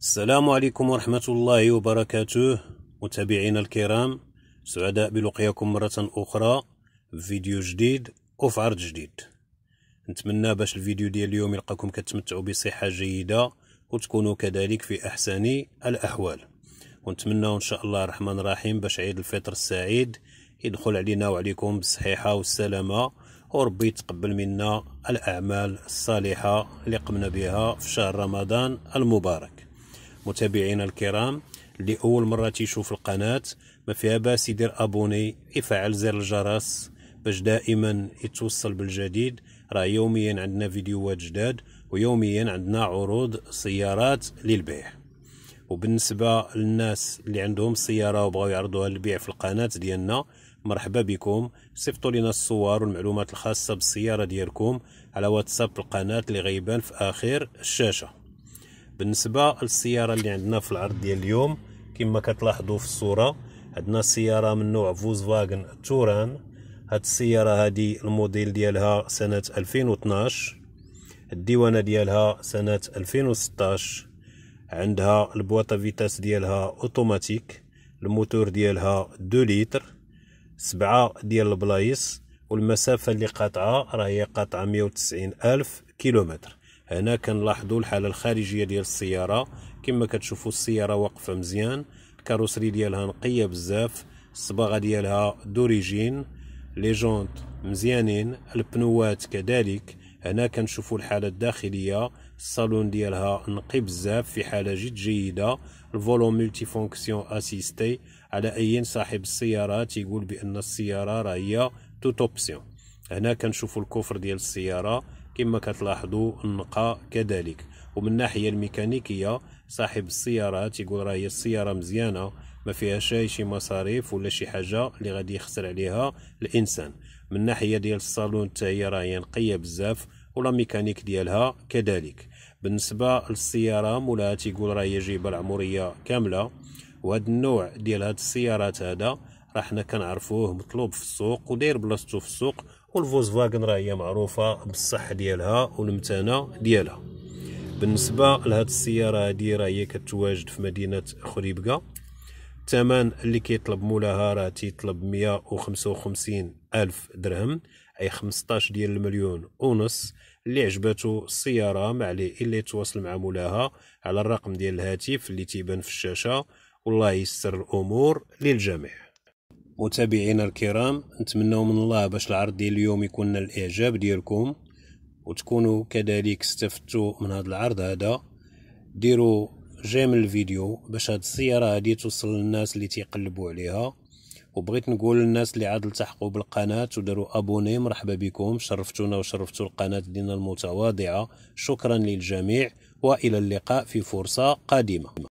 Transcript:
السلام عليكم ورحمة الله وبركاته متابعينا الكرام سعداء بلقياكم مرة أخرى في فيديو جديد وفي عرض جديد نتمنى باش الفيديو ديال اليوم يلقاكم كتمتعوا بصحة جيدة وتكونوا كذلك في أحسن الأحوال ونتمنى إن شاء الله الرحمن الرحيم باش عيد الفطر السعيد يدخل علينا وعليكم بالصحيحة والسلامة وربي يتقبل منا الأعمال الصالحة اللي قمنا بها في شهر رمضان المبارك متابعينا الكرام اللي اول مره تيشوف القناه ما فيها باس يدير ابوني يفعل زر الجرس باش دائما يتوصل بالجديد راه يوميا عندنا فيديوهات جداد ويوميا عندنا عروض سيارات للبيع وبالنسبه للناس اللي عندهم سياره وبغاو يعرضوها للبيع في القناه ديالنا مرحبا بكم صيفطوا لنا الصور والمعلومات الخاصه بالسياره ديالكم على واتساب القناه اللي غيبان في اخر الشاشه بالنسبه للسياره اللي عندنا في العرض ديال اليوم كما كتلاحظوا في الصوره عندنا سياره من نوع فوز توران هاد السياره هادي الموديل ديالها سنه 2012 الديوانه ديالها سنه 2016 عندها البواطه فيتاس ديالها اوتوماتيك الموتور ديالها 2 لتر سبعة ديال البلايص والمسافة اللي قاطعة راهي قاطعة مية ألف كيلومتر هنا كنلاحظوا الحاله الخارجيه ديال السياره كما كتشوفوا السياره واقفه مزيان الكاروسري ديالها نقيه بزاف الصباغه ديالها دوريجين لي جونت مزيانين البنوات كذلك هنا كنشوفوا الحاله الداخليه الصالون ديالها نقي بزاف في حاله جد جيده الفولو ملتي فونكسيون اسيستي على اي صاحب السياره تيقول بان السياره راه هي توت اوبسيون هنا كنشوفوا الكفر ديال السياره كما كتلاحظوا النقاء كذلك ومن الناحيه الميكانيكيه صاحب السيارات يقول راه هي السياره مزيانه ما فيهاش شي مصاريف ولا شي حاجه اللي غادي يخسر عليها الانسان من الناحيه ديال الصالون حتى هي راه هي نقيه بزاف ولا ميكانيك ديالها كذلك بالنسبه للسياره مولاها تيقول راه هي جايبه العمريه كامله وهذا النوع ديال هاد السيارات هذا راه حنا كنعرفوه مطلوب في السوق وداير بلاصتو في السوق والفولkswagen راه هي معروفه بالصح ديالها والمتانه ديالها بالنسبه لهاد السياره هادي راه هي كتواجد في مدينه خريبكه الثمن اللي كيطلب مولاها راه تيطلب 155 الف درهم اي 15 ديال المليون ونص اللي عجباتو السياره ما عليه الا يتواصل مع مولاها على الرقم ديال الهاتف اللي تيبان في الشاشه والله يسر الامور للجميع متابعينا الكرام نتمنوا من الله باش العرض ديال اليوم يكون الاعجاب ديالكم وتكونوا كذلك استفدتوا من هذا العرض هذا ديروا جيم الفيديو باش هاد السياره هادي توصل للناس اللي تيقلبوا عليها وبغيت نقول للناس اللي عاد التحقوا بالقناه وداروا ابوني مرحبا بكم شرفتونا وشرفتوا القناه ديالنا المتواضعه شكرا للجميع والى اللقاء في فرصه قادمه